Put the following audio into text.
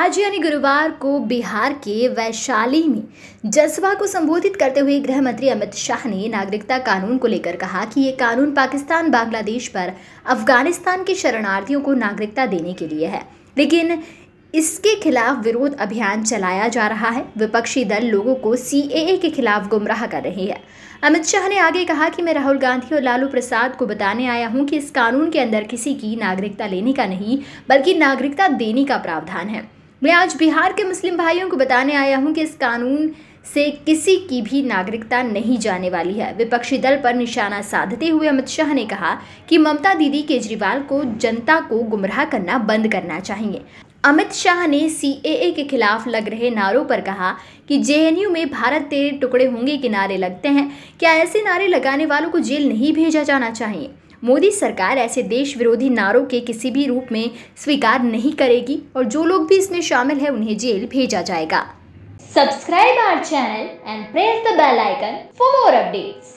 आज यानी गुरुवार को बिहार के वैशाली में जनसभा को संबोधित करते हुए गृह मंत्री अमित शाह ने नागरिकता कानून को लेकर कहा कि ये कानून पाकिस्तान बांग्लादेश पर अफगानिस्तान के शरणार्थियों को नागरिकता देने के लिए है लेकिन इसके खिलाफ विरोध अभियान चलाया जा रहा है विपक्षी दल लोगों को सी के खिलाफ गुमराह कर रहे हैं अमित शाह ने आगे कहा कि मैं राहुल गांधी और लालू प्रसाद को बताने आया हूं कि इस कानून के अंदर किसी की नागरिकता लेने का नहीं बल्कि नागरिकता देने का प्रावधान है मैं आज बिहार के मुस्लिम भाइयों को बताने आया हूं कि इस कानून से किसी की भी नागरिकता नहीं जाने वाली है विपक्षी दल पर निशाना साधते हुए अमित शाह ने कहा कि ममता दीदी केजरीवाल को जनता को गुमराह करना बंद करना चाहिए अमित शाह ने सी के खिलाफ लग रहे नारों पर कहा कि जे में भारत तेरे टुकड़े होंगे के नारे लगते हैं क्या ऐसे नारे लगाने वालों को जेल नहीं भेजा जाना चाहिए मोदी सरकार ऐसे देश विरोधी नारों के किसी भी रूप में स्वीकार नहीं करेगी और जो लोग भी इसमें शामिल है उन्हें जेल भेजा जाएगा subscribe our channel and press the bell icon for more updates